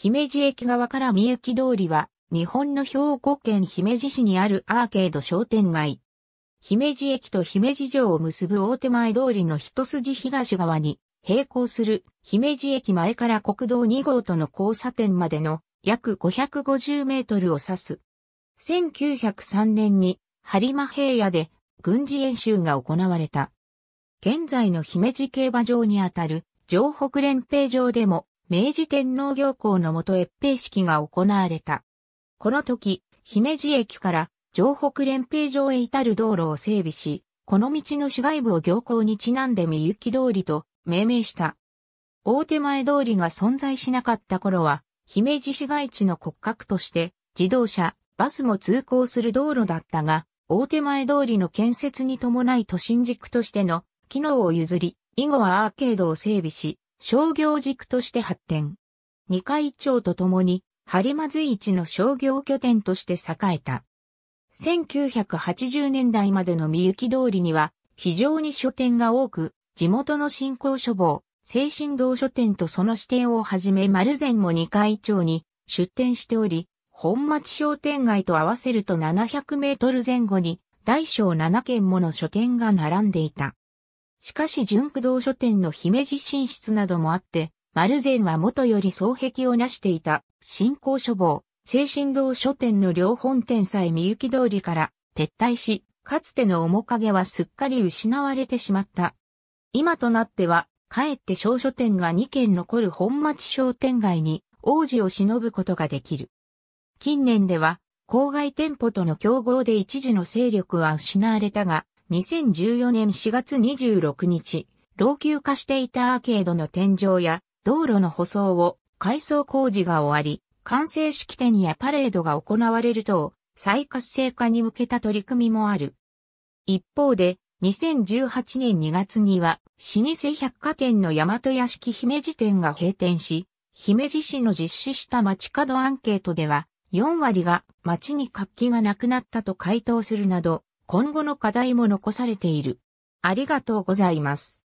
姫路駅側から三行通りは、日本の兵庫県姫路市にあるアーケード商店街。姫路駅と姫路城を結ぶ大手前通りの一筋東側に、並行する姫路駅前から国道2号との交差点までの約550メートルを指す。1903年に播磨平野で軍事演習が行われた。現在の姫路競馬場にあたる城北連兵場でも明治天皇行幸のもと越平式が行われた。この時、姫路駅から城北連平城へ至る道路を整備し、この道の市街部を行幸にちなんで三き通りと命名した。大手前通りが存在しなかった頃は、姫路市街地の骨格として自動車、バスも通行する道路だったが、大手前通りの建設に伴い都心軸としての機能を譲り、以後はアーケードを整備し、商業軸として発展。二階町とともに、張磨随一の商業拠点として栄えた。1980年代までの三雪き通りには、非常に書店が多く、地元の新興書房、精神堂書店とその支店をはじめ丸善も二階町に出店しており、本町商店街と合わせると700メートル前後に、大小7軒もの書店が並んでいた。しかし純駆動書店の姫路進出などもあって、丸善は元より双壁をなしていた、新興書房、精神堂書店の両本店さえ三行通りから撤退し、かつての面影はすっかり失われてしまった。今となっては、かえって小書店が2軒残る本町商店街に王子を忍ぶことができる。近年では、郊外店舗との競合で一時の勢力は失われたが、2014年4月26日、老朽化していたアーケードの天井や道路の舗装を改装工事が終わり、完成式典やパレードが行われると、再活性化に向けた取り組みもある。一方で、2018年2月には、老舗百貨店の大和屋敷姫路店が閉店し、姫路市の実施した街角アンケートでは、4割が街に活気がなくなったと回答するなど、今後の課題も残されている。ありがとうございます。